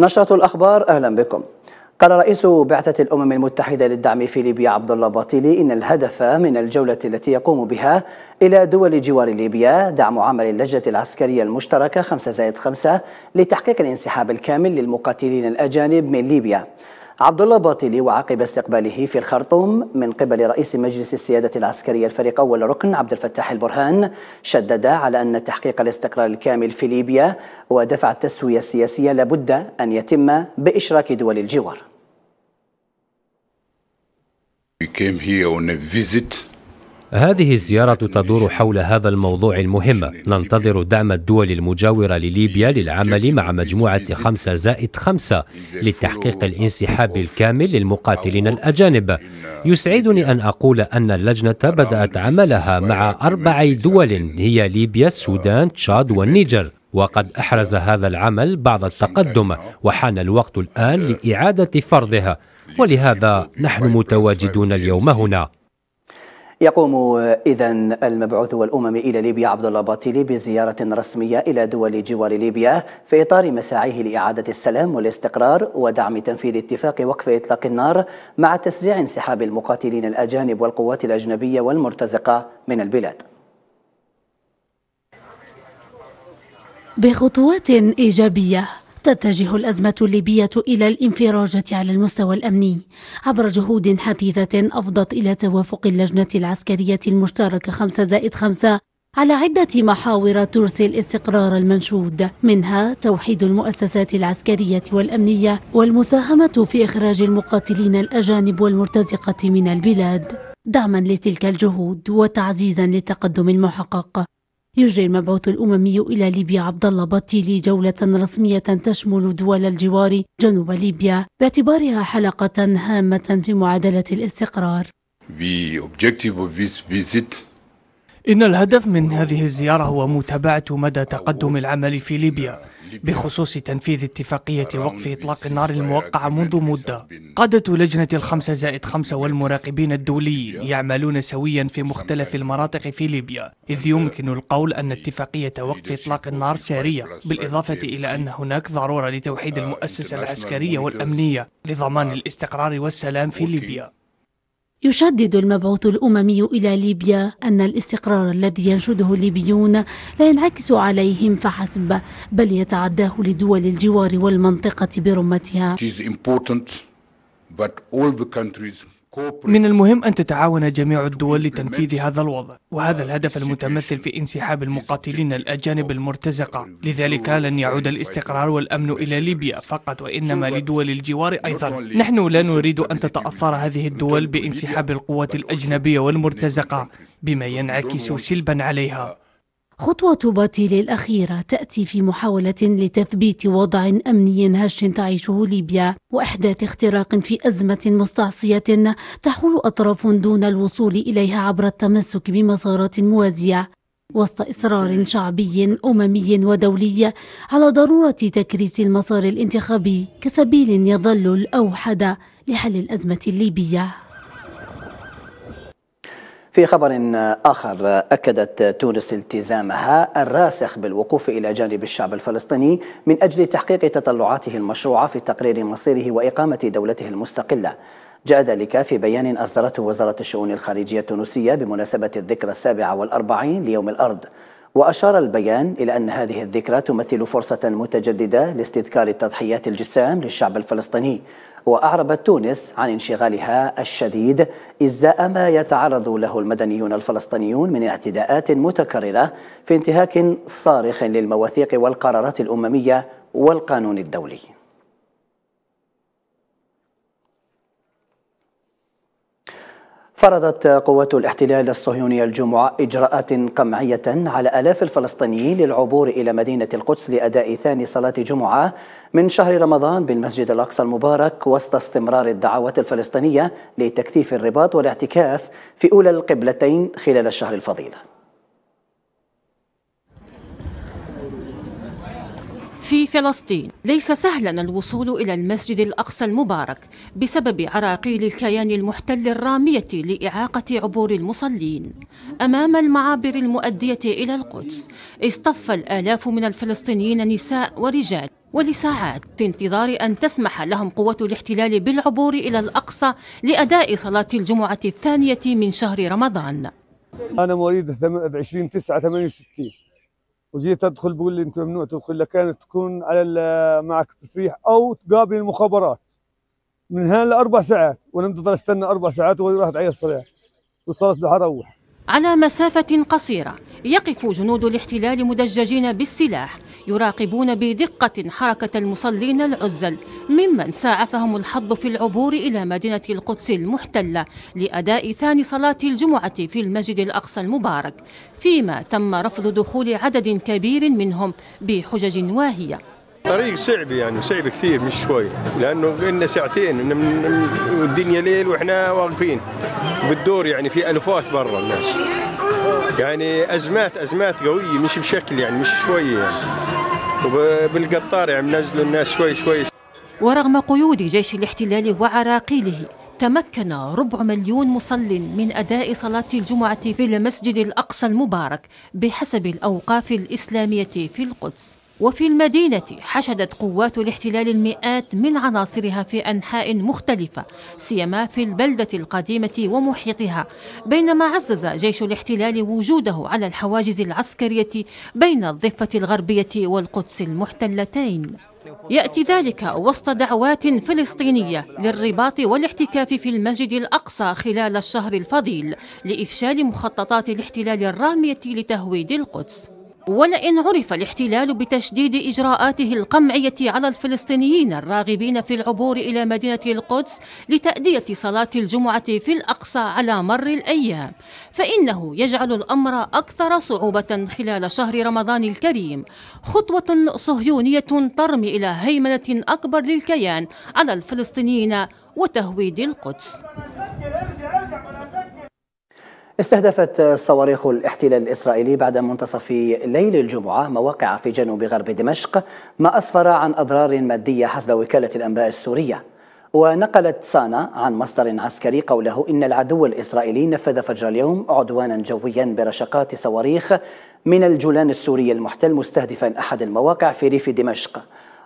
نشرة الأخبار أهلا بكم قال رئيس بعثة الأمم المتحدة للدعم في ليبيا عبد الله باطيلي إن الهدف من الجولة التي يقوم بها إلى دول جوار ليبيا دعم عمل اللجنة العسكرية المشتركة 5 زائد 5 لتحقيق الانسحاب الكامل للمقاتلين الأجانب من ليبيا عبد الله باطلي وعقب استقباله في الخرطوم من قبل رئيس مجلس السيادة العسكرية الفريق أول ركن عبد الفتاح البرهان شدد على أن تحقيق الاستقرار الكامل في ليبيا ودفع التسوية السياسية لابد أن يتم بإشراك دول الجوار. We came here on a visit هذه الزيارة تدور حول هذا الموضوع المهم ننتظر دعم الدول المجاورة لليبيا للعمل مع مجموعة خمسة زائد خمسة لتحقيق الانسحاب الكامل للمقاتلين الأجانب يسعدني أن أقول أن اللجنة بدأت عملها مع أربع دول هي ليبيا السودان تشاد والنيجر وقد أحرز هذا العمل بعض التقدم وحان الوقت الآن لإعادة فرضها ولهذا نحن متواجدون اليوم هنا يقوم إذا المبعوث الأممي إلى ليبيا عبد الله باتيلي بزيارة رسمية إلى دول جوار ليبيا في إطار مساعيه لإعادة السلام والاستقرار ودعم تنفيذ اتفاق وقف إطلاق النار مع تسريع انسحاب المقاتلين الأجانب والقوات الأجنبية والمرتزقة من البلاد بخطوات إيجابية تتجه الأزمة الليبية إلى الانفراجة على المستوى الأمني عبر جهود حثيثة أفضت إلى توافق اللجنة العسكرية المشتركة 5 زائد 5 على عدة محاور ترسي الاستقرار المنشود منها توحيد المؤسسات العسكرية والأمنية والمساهمة في إخراج المقاتلين الأجانب والمرتزقة من البلاد دعما لتلك الجهود وتعزيزا للتقدم المحقق يجري المبعوث الأممي إلى ليبيا عبد الله بطيلي جولة رسمية تشمل دول الجوار جنوب ليبيا باعتبارها حلقة هامة في معادلة الاستقرار. The objective of this visit إن الهدف من هذه الزيارة هو متابعة مدى تقدم العمل في ليبيا بخصوص تنفيذ اتفاقية وقف إطلاق النار الموقعة منذ مدة قادة لجنة الخمسة زائد خمسة والمراقبين الدوليين يعملون سويا في مختلف المناطق في ليبيا إذ يمكن القول أن اتفاقية وقف إطلاق النار سارية بالإضافة إلى أن هناك ضرورة لتوحيد المؤسسة العسكرية والأمنية لضمان الاستقرار والسلام في ليبيا يشدد المبعوث الأممي إلى ليبيا أن الاستقرار الذي ينشده الليبيون لا ينعكس عليهم فحسب بل يتعداه لدول الجوار والمنطقة برمتها. من المهم أن تتعاون جميع الدول لتنفيذ هذا الوضع وهذا الهدف المتمثل في انسحاب المقاتلين الأجانب المرتزقة لذلك لن يعود الاستقرار والأمن إلى ليبيا فقط وإنما لدول الجوار أيضا نحن لا نريد أن تتأثر هذه الدول بانسحاب القوات الأجنبية والمرتزقة بما ينعكس سلبا عليها uh, خطوة باتيل الأخيرة تأتي في محاولة لتثبيت وضع أمني هش تعيشه ليبيا وإحداث اختراق في أزمة مستعصية تحول أطراف دون الوصول إليها عبر التمسك بمسارات موازية وسط إصرار شعبي أممي ودولي على ضرورة تكريس المسار الانتخابي كسبيل يظل الأوحد لحل الأزمة الليبية في خبر آخر أكدت تونس التزامها الراسخ بالوقوف إلى جانب الشعب الفلسطيني من أجل تحقيق تطلعاته المشروعة في تقرير مصيره وإقامة دولته المستقلة جاء ذلك في بيان أصدرته وزارة الشؤون الخارجية التونسية بمناسبة الذكرى السابعة والأربعين ليوم الأرض وأشار البيان إلى أن هذه الذكرى تمثل فرصة متجددة لاستذكار التضحيات الجسام للشعب الفلسطيني وأعربت تونس عن انشغالها الشديد إزاء ما يتعرض له المدنيون الفلسطينيون من اعتداءات متكررة في انتهاك صارخ للمواثيق والقرارات الأممية والقانون الدولي فرضت قوات الاحتلال الصهيوني الجمعة إجراءات قمعية على آلاف الفلسطينيين للعبور إلى مدينة القدس لأداء ثاني صلاة جمعة من شهر رمضان بالمسجد الأقصى المبارك وسط استمرار الدعوات الفلسطينية لتكثيف الرباط والاعتكاف في أولى القبلتين خلال الشهر الفضيل في فلسطين ليس سهلا الوصول إلى المسجد الأقصى المبارك بسبب عراقيل الكيان المحتل الرامية لإعاقة عبور المصلين أمام المعابر المؤدية إلى القدس اصطف الآلاف من الفلسطينيين نساء ورجال ولساعات في انتظار أن تسمح لهم قوة الاحتلال بالعبور إلى الأقصى لأداء صلاة الجمعة الثانية من شهر رمضان أنا مواليد 20 9 68 وجيت ادخل بقول لي انت ممنوع تدخل لكان تكون على معك تصريح او تقابل المخابرات من هنا لاربع ساعات وانا بدي استنى اربع ساعات وهي راحت علي الصلاه وصلت بدي اروح على مسافة قصيرة يقف جنود الاحتلال مدججين بالسلاح يراقبون بدقة حركة المصلين العزل ممن ساعفهم الحظ في العبور إلى مدينة القدس المحتلة لأداء ثاني صلاة الجمعة في المسجد الأقصى المبارك فيما تم رفض دخول عدد كبير منهم بحجج واهية طريق صعب يعني صعب كثير مش شوي لأنه قلنا ساعتين والدنيا ليل وإحنا واقفين بالدور يعني في ألفات برا الناس يعني أزمات أزمات قوية مش بشكل يعني مش شوية يعني وبالقطار يعني نزلوا الناس شوي شوي ورغم قيود جيش الاحتلال وعراقيله تمكن ربع مليون مصل من أداء صلاة الجمعة في المسجد الأقصى المبارك بحسب الأوقاف الإسلامية في القدس وفي المدينة حشدت قوات الاحتلال المئات من عناصرها في أنحاء مختلفة سيما في البلدة القديمة ومحيطها بينما عزز جيش الاحتلال وجوده على الحواجز العسكرية بين الضفة الغربية والقدس المحتلتين يأتي ذلك وسط دعوات فلسطينية للرباط والاحتكاف في المسجد الأقصى خلال الشهر الفضيل لإفشال مخططات الاحتلال الرامية لتهويد القدس ولئن عرف الاحتلال بتشديد إجراءاته القمعية على الفلسطينيين الراغبين في العبور إلى مدينة القدس لتأدية صلاة الجمعة في الأقصى على مر الأيام فإنه يجعل الأمر أكثر صعوبة خلال شهر رمضان الكريم خطوة صهيونية ترمي إلى هيمنة أكبر للكيان على الفلسطينيين وتهويد القدس استهدفت صواريخ الاحتلال الإسرائيلي بعد منتصف ليل الجمعة مواقع في جنوب غرب دمشق ما أسفر عن أضرار مادية حسب وكالة الأنباء السورية ونقلت سانا عن مصدر عسكري قوله إن العدو الإسرائيلي نفذ فجر اليوم عدوانا جويا برشقات صواريخ من الجولان السوري المحتل مستهدفا أحد المواقع في ريف دمشق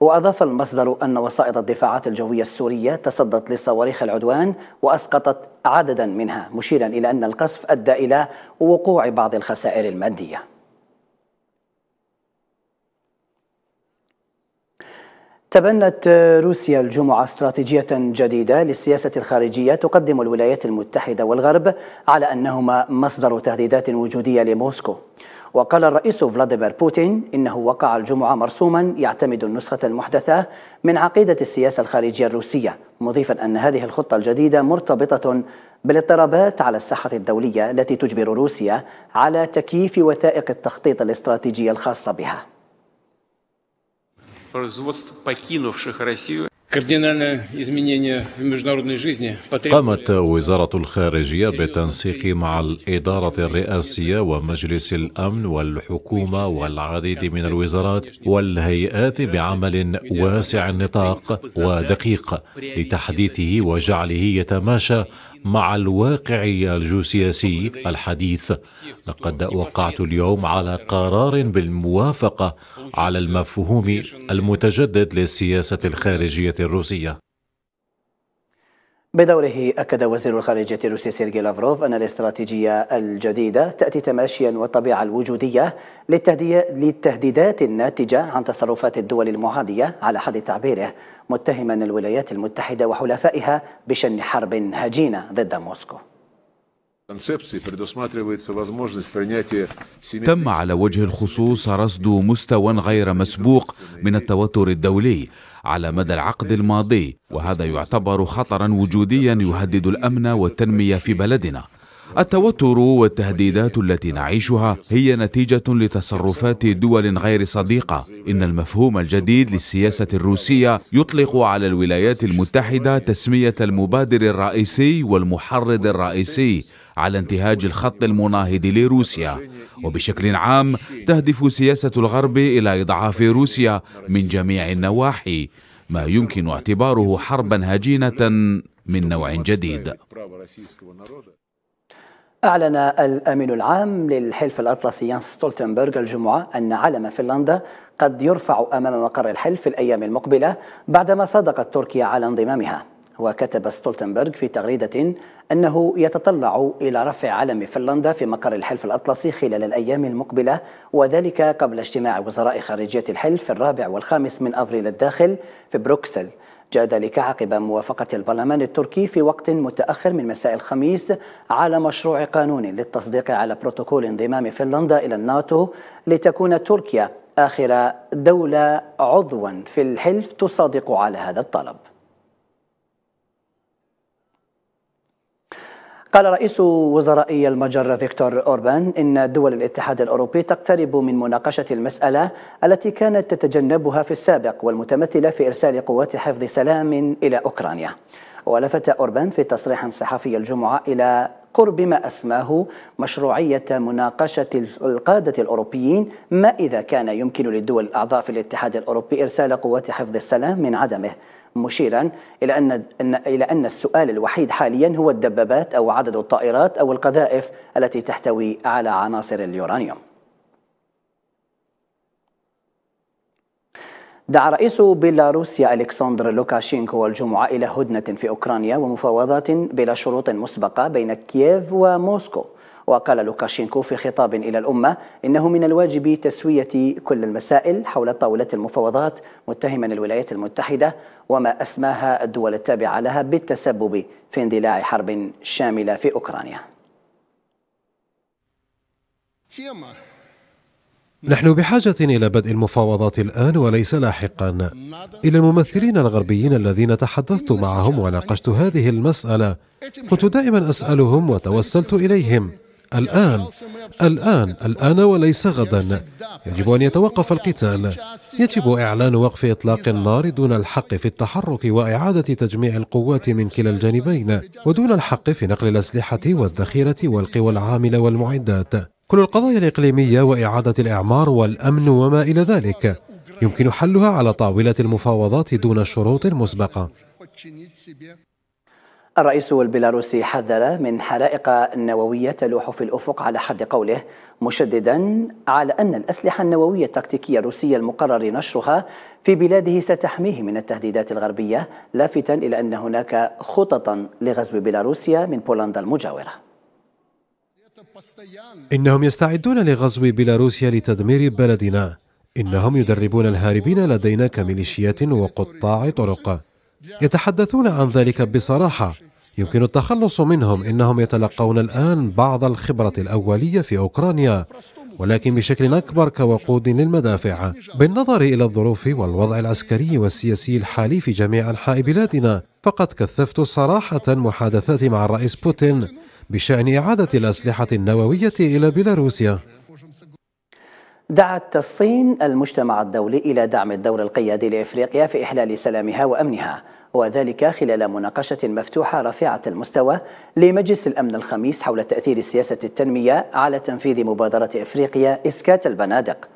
وأضاف المصدر أن وسائط الدفاعات الجوية السورية تصدت لصواريخ العدوان وأسقطت عددا منها مشيرا إلى أن القصف أدى إلى وقوع بعض الخسائر المادية تبنت روسيا الجمعة استراتيجية جديدة للسياسة الخارجية تقدم الولايات المتحدة والغرب على أنهما مصدر تهديدات وجودية لموسكو وقال الرئيس فلاديمير بوتين إنه وقع الجمعة مرسوما يعتمد النسخة المحدثة من عقيدة السياسة الخارجية الروسية مضيفا أن هذه الخطة الجديدة مرتبطة بالاضطرابات على الساحة الدولية التي تجبر روسيا على تكييف وثائق التخطيط الاستراتيجية الخاصة بها قامت وزارة الخارجية بالتنسيق مع الإدارة الرئاسية ومجلس الأمن والحكومة والعديد من الوزارات والهيئات بعمل واسع النطاق ودقيق لتحديثه وجعله يتماشى مع الواقع الجيوسياسي الحديث لقد وقعت اليوم على قرار بالموافقه على المفهوم المتجدد للسياسه الخارجيه الروسيه بدوره أكد وزير الخارجية الروسي سيرجي لافروف أن الاستراتيجية الجديدة تأتي تماشيا والطبيعة الوجودية للتهديدات الناتجة عن تصرفات الدول المعادية على حد تعبيره متهما الولايات المتحدة وحلفائها بشن حرب هجينة ضد موسكو تم على وجه الخصوص رصد مستوى غير مسبوق من التوتر الدولي على مدى العقد الماضي وهذا يعتبر خطرا وجوديا يهدد الامن والتنميه في بلدنا التوتر والتهديدات التي نعيشها هي نتيجة لتصرفات دول غير صديقة إن المفهوم الجديد للسياسة الروسية يطلق على الولايات المتحدة تسمية المبادر الرئيسي والمحرض الرئيسي على انتهاج الخط المناهض لروسيا وبشكل عام تهدف سياسة الغرب إلى إضعاف روسيا من جميع النواحي ما يمكن اعتباره حربا هجينة من نوع جديد أعلن الأمين العام للحلف الأطلسي يانس ستولتنبرغ الجمعة أن علم فنلندا قد يرفع أمام مقر الحلف في الأيام المقبلة بعدما صادقت تركيا على انضمامها وكتب ستولتنبرغ في تغريدة أنه يتطلع إلى رفع علم فنلندا في مقر الحلف الأطلسي خلال الأيام المقبلة وذلك قبل اجتماع وزراء خارجية الحلف الرابع والخامس من أفريل الداخل في بروكسل جاء ذلك عقب موافقة البرلمان التركي في وقت متأخر من مساء الخميس على مشروع قانون للتصديق على بروتوكول انضمام فنلندا إلى الناتو لتكون تركيا آخر دولة عضوا في الحلف تصادق على هذا الطلب قال رئيس وزراء المجر فيكتور أوربان إن دول الاتحاد الأوروبي تقترب من مناقشة المسألة التي كانت تتجنبها في السابق والمتمثلة في إرسال قوات حفظ سلام إلى أوكرانيا ولفت أوربان في تصريح صحفي الجمعة إلى قرب ما أسماه مشروعية مناقشة القادة الأوروبيين ما إذا كان يمكن للدول الأعضاء في الاتحاد الأوروبي إرسال قوات حفظ السلام من عدمه مشيرا إلى أن, إلى أن السؤال الوحيد حاليا هو الدبابات أو عدد الطائرات أو القذائف التي تحتوي على عناصر اليورانيوم دعا رئيس بيلاروسيا ألكسندر لوكاشينكو الجمعة إلى هدنة في أوكرانيا ومفاوضات بلا شروط مسبقة بين كييف وموسكو وقال لوكاشينكو في خطاب إلى الأمة إنه من الواجب تسوية كل المسائل حول طاولة المفاوضات متهما الولايات المتحدة وما أسماها الدول التابعة لها بالتسبب في اندلاع حرب شاملة في أوكرانيا نحن بحاجة إلى بدء المفاوضات الآن وليس لاحقا إلى الممثلين الغربيين الذين تحدثت معهم وناقشت هذه المسألة كنت دائما أسألهم وتوسلت إليهم الآن الآن الآن وليس غدا يجب أن يتوقف القتال يجب إعلان وقف إطلاق النار دون الحق في التحرك وإعادة تجميع القوات من كلا الجانبين ودون الحق في نقل الأسلحة والذخيرة والقوى العاملة والمعدات كل القضايا الإقليمية وإعادة الإعمار والأمن وما إلى ذلك يمكن حلها على طاولة المفاوضات دون شروط مسبقة الرئيس البيلاروسي حذر من حرائق نووية تلوح في الأفق على حد قوله مشددا على أن الأسلحة النووية التكتيكية الروسية المقرر نشرها في بلاده ستحميه من التهديدات الغربية لافتا إلى أن هناك خططا لغزو بيلاروسيا من بولندا المجاورة إنهم يستعدون لغزو بيلاروسيا لتدمير بلدنا إنهم يدربون الهاربين لدينا كميليشيات وقطاع طرق يتحدثون عن ذلك بصراحة يمكن التخلص منهم إنهم يتلقون الآن بعض الخبرة الأولية في أوكرانيا ولكن بشكل أكبر كوقود للمدافع بالنظر إلى الظروف والوضع العسكري والسياسي الحالي في جميع أنحاء بلادنا فقد كثفت صراحة محادثاتي مع الرئيس بوتين بشأن إعادة الأسلحة النووية إلى بيلاروسيا دعت الصين المجتمع الدولي إلى دعم الدور القيادي لإفريقيا في إحلال سلامها وأمنها وذلك خلال مناقشة مفتوحة رفيعة المستوى لمجلس الأمن الخميس حول تأثير سياسة التنمية على تنفيذ مبادرة إفريقيا إسكات البنادق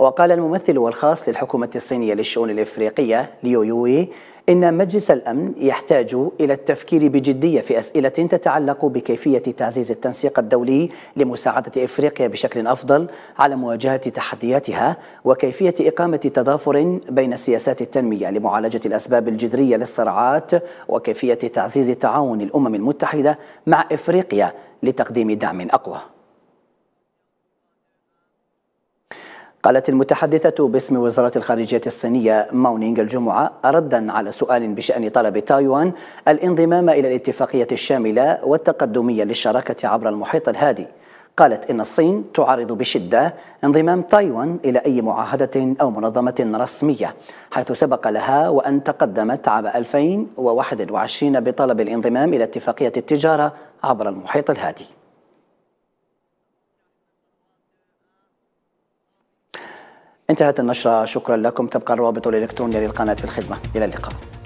وقال الممثل الخاص للحكومة الصينية للشؤون الإفريقية ليو يوي إن مجلس الأمن يحتاج إلى التفكير بجدية في أسئلة تتعلق بكيفية تعزيز التنسيق الدولي لمساعدة إفريقيا بشكل أفضل على مواجهة تحدياتها وكيفية إقامة تضافر بين سياسات التنمية لمعالجة الأسباب الجذرية للصراعات وكيفية تعزيز تعاون الأمم المتحدة مع إفريقيا لتقديم دعم أقوى قالت المتحدثة باسم وزارة الخارجية الصينية ماونينغ الجمعة ردا على سؤال بشأن طلب تايوان الانضمام إلى الاتفاقية الشاملة والتقدمية للشراكة عبر المحيط الهادي قالت إن الصين تعارض بشدة انضمام تايوان إلى أي معاهدة أو منظمة رسمية حيث سبق لها وأن تقدمت عام 2021 بطلب الانضمام إلى اتفاقية التجارة عبر المحيط الهادي انتهت النشرة شكرا لكم تبقى الرابط الإلكتروني للقناة في الخدمة إلى اللقاء